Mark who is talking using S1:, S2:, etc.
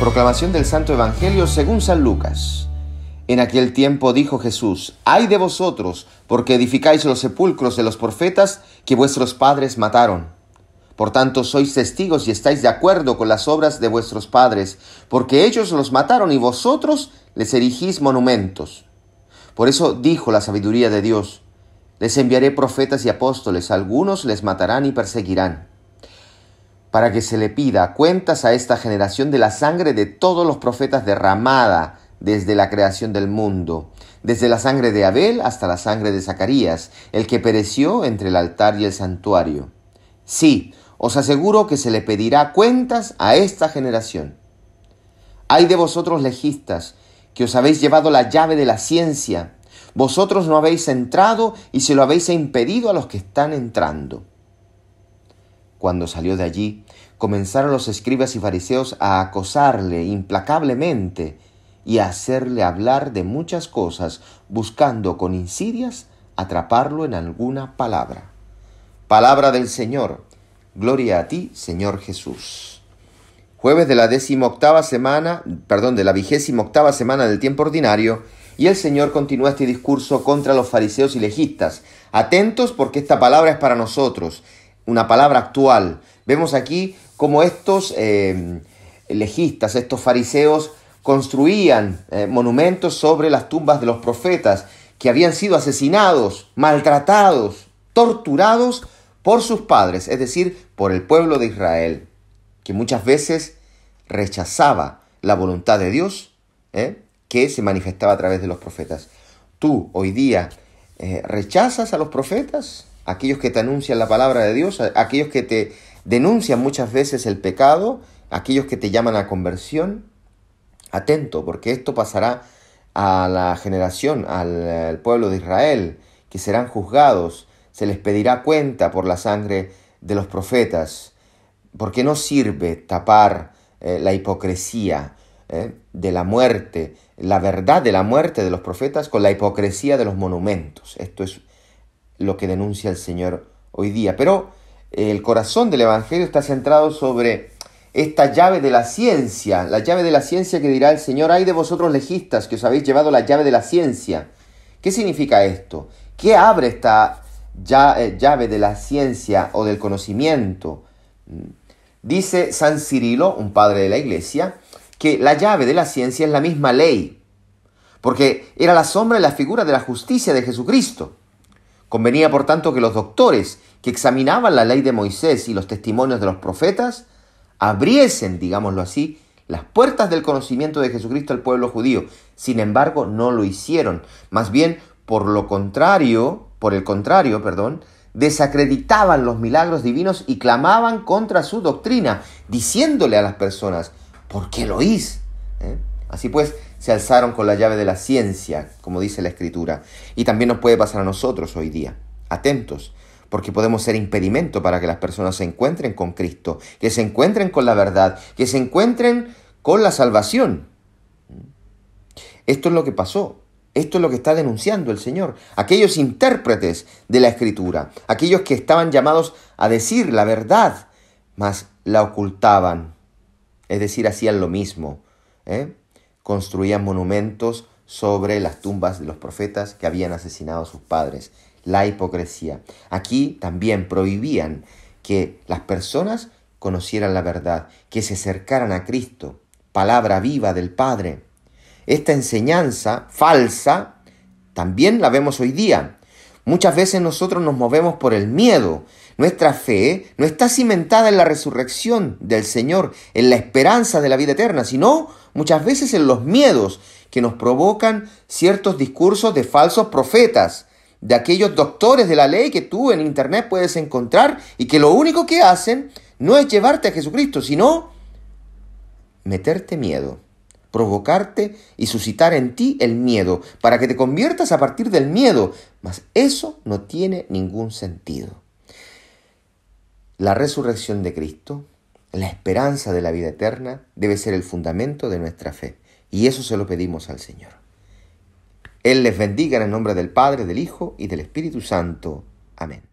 S1: Proclamación del Santo Evangelio según San Lucas. En aquel tiempo dijo Jesús, ay de vosotros, porque edificáis los sepulcros de los profetas que vuestros padres mataron. Por tanto sois testigos y estáis de acuerdo con las obras de vuestros padres, porque ellos los mataron y vosotros les erigís monumentos. Por eso dijo la sabiduría de Dios, les enviaré profetas y apóstoles, algunos les matarán y perseguirán para que se le pida cuentas a esta generación de la sangre de todos los profetas derramada desde la creación del mundo, desde la sangre de Abel hasta la sangre de Zacarías, el que pereció entre el altar y el santuario. Sí, os aseguro que se le pedirá cuentas a esta generación. Hay de vosotros legistas, que os habéis llevado la llave de la ciencia, vosotros no habéis entrado y se lo habéis impedido a los que están entrando. Cuando salió de allí, comenzaron los escribas y fariseos a acosarle implacablemente y a hacerle hablar de muchas cosas, buscando con insidias atraparlo en alguna palabra. Palabra del Señor. Gloria a ti, Señor Jesús. Jueves de la décimo octava semana, perdón, de la vigésima octava semana del tiempo ordinario, y el Señor continúa este discurso contra los fariseos y legistas. Atentos porque esta palabra es para nosotros una palabra actual. Vemos aquí cómo estos eh, legistas, estos fariseos, construían eh, monumentos sobre las tumbas de los profetas que habían sido asesinados, maltratados, torturados por sus padres, es decir, por el pueblo de Israel, que muchas veces rechazaba la voluntad de Dios ¿eh? que se manifestaba a través de los profetas. Tú hoy día rechazas a los profetas, aquellos que te anuncian la palabra de Dios, aquellos que te denuncian muchas veces el pecado, aquellos que te llaman a conversión. Atento, porque esto pasará a la generación, al, pueblo de Israel, que serán juzgados, se les pedirá cuenta por la sangre de los profetas, porque no sirve tapar eh, la hipocresía eh, de la muerte, la verdad de la muerte de los profetas con la hipocresía de los monumentos. Esto es lo que denuncia el Señor hoy día. Pero eh, el corazón del Evangelio está centrado sobre esta llave de la ciencia, la llave de la ciencia que dirá el Señor, Hay de vosotros legistas que os habéis llevado la llave de la ciencia. ¿Qué significa esto? ¿Qué abre esta eh, llave de la ciencia o del conocimiento? Dice San Cirilo, un padre de la iglesia, que la llave de la ciencia es la misma ley, porque era la sombra y la figura de la justicia de Jesucristo. Convenía, por tanto, que los doctores que examinaban la ley de Moisés y los testimonios de los profetas abriesen, digámoslo así, las puertas del conocimiento de Jesucristo al pueblo judío. Sin embargo, no lo hicieron. Más bien, por lo contrario, por el contrario, perdón, desacreditaban los milagros divinos y clamaban contra su doctrina, diciéndole a las personas, ¿por qué lo hice? ¿eh? Así pues, se alzaron con la llave de la ciencia, como dice la Escritura. Y también nos puede pasar a nosotros hoy día. Atentos, porque podemos ser impedimento para que las personas se encuentren con Cristo, que se encuentren con la verdad, que se encuentren con la salvación. Esto es lo que pasó. Esto es lo que está denunciando el Señor. Aquellos intérpretes de la Escritura, aquellos que estaban llamados a decir la verdad, mas la ocultaban. Es decir, hacían lo mismo. ¿eh? construían monumentos sobre las tumbas de los profetas que habían asesinado a sus padres. La hipocresía. Aquí también prohibían que las personas conocieran la verdad, que se acercaran a Cristo, palabra viva del Padre. Esta enseñanza falsa también la vemos hoy día Muchas veces nosotros nos movemos por el miedo. Nuestra fe no está cimentada en la resurrección del Señor, en la esperanza de la vida eterna, sino muchas veces en los miedos que nos provocan ciertos discursos de falsos profetas, de aquellos doctores de la ley que tú en internet puedes encontrar y que lo único que hacen no es llevarte a Jesucristo, sino meterte miedo provocarte y suscitar en ti el miedo, para que te conviertas a partir del miedo. Mas eso no tiene ningún sentido. La resurrección de Cristo, la esperanza de la vida eterna, debe ser el fundamento de nuestra fe. Y eso se lo pedimos al Señor. Él les bendiga en el nombre del Padre, del Hijo y del Espíritu Santo. Amén.